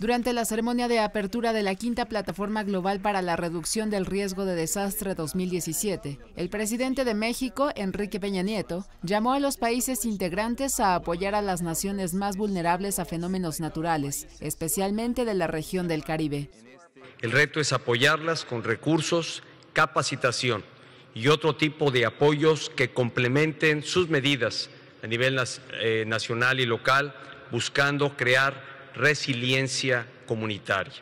Durante la ceremonia de apertura de la quinta plataforma global para la reducción del riesgo de desastre 2017, el presidente de México, Enrique Peña Nieto, llamó a los países integrantes a apoyar a las naciones más vulnerables a fenómenos naturales, especialmente de la región del Caribe. El reto es apoyarlas con recursos, capacitación y otro tipo de apoyos que complementen sus medidas a nivel eh, nacional y local, buscando crear resiliencia comunitaria.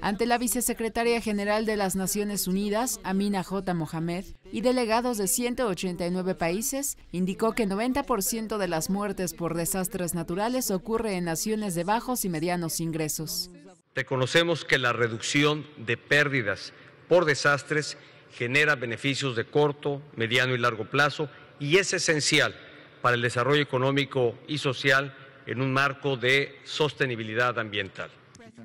Ante la vicesecretaria general de las Naciones Unidas, Amina J. Mohamed, y delegados de 189 países, indicó que 90% de las muertes por desastres naturales ocurre en naciones de bajos y medianos ingresos. Reconocemos que la reducción de pérdidas por desastres genera beneficios de corto, mediano y largo plazo y es esencial para el desarrollo económico y social en un marco de sostenibilidad ambiental.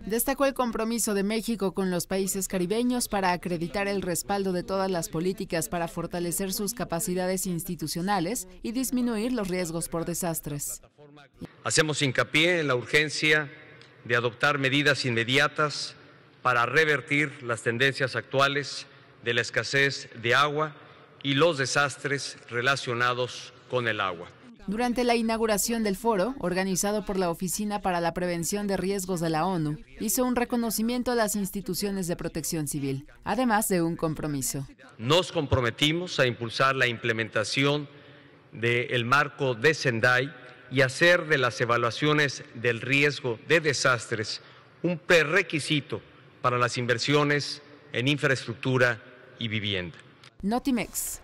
Destacó el compromiso de México con los países caribeños para acreditar el respaldo de todas las políticas para fortalecer sus capacidades institucionales y disminuir los riesgos por desastres. Hacemos hincapié en la urgencia de adoptar medidas inmediatas para revertir las tendencias actuales de la escasez de agua y los desastres relacionados con el agua. Durante la inauguración del foro, organizado por la Oficina para la Prevención de Riesgos de la ONU, hizo un reconocimiento a las instituciones de protección civil, además de un compromiso. Nos comprometimos a impulsar la implementación del marco de Sendai y hacer de las evaluaciones del riesgo de desastres un prerequisito para las inversiones en infraestructura y vivienda. Notimex.